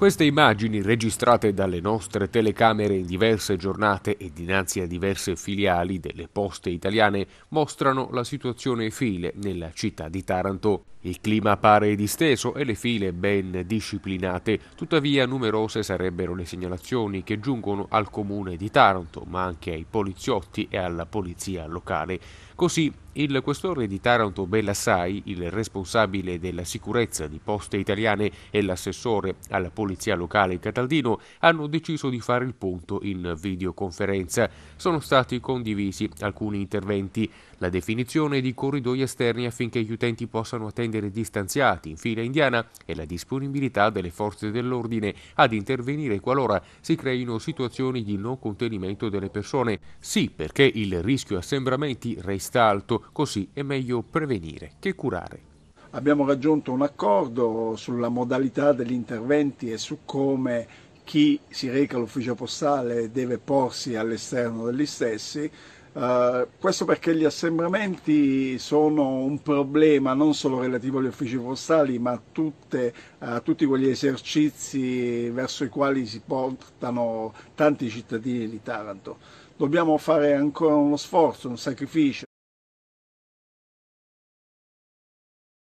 Queste immagini, registrate dalle nostre telecamere in diverse giornate e dinanzi a diverse filiali delle poste italiane, mostrano la situazione file nella città di Taranto. Il clima pare disteso e le file ben disciplinate, tuttavia numerose sarebbero le segnalazioni che giungono al comune di Taranto, ma anche ai poliziotti e alla polizia locale. Così il questore di Taranto Bellassai, il responsabile della sicurezza di Poste Italiane e l'assessore alla polizia locale Cataldino hanno deciso di fare il punto in videoconferenza. Sono stati condivisi alcuni interventi, la definizione di corridoi esterni affinché gli utenti possano attendere distanziati in fila indiana e la disponibilità delle forze dell'ordine ad intervenire qualora si creino situazioni di non contenimento delle persone. Sì, perché il rischio assembramenti resta alto così è meglio prevenire che curare. Abbiamo raggiunto un accordo sulla modalità degli interventi e su come chi si reca all'ufficio postale deve porsi all'esterno degli stessi. Uh, questo perché gli assembramenti sono un problema non solo relativo agli uffici postali ma a, tutte, a tutti quegli esercizi verso i quali si portano tanti cittadini di Taranto. Dobbiamo fare ancora uno sforzo, un sacrificio.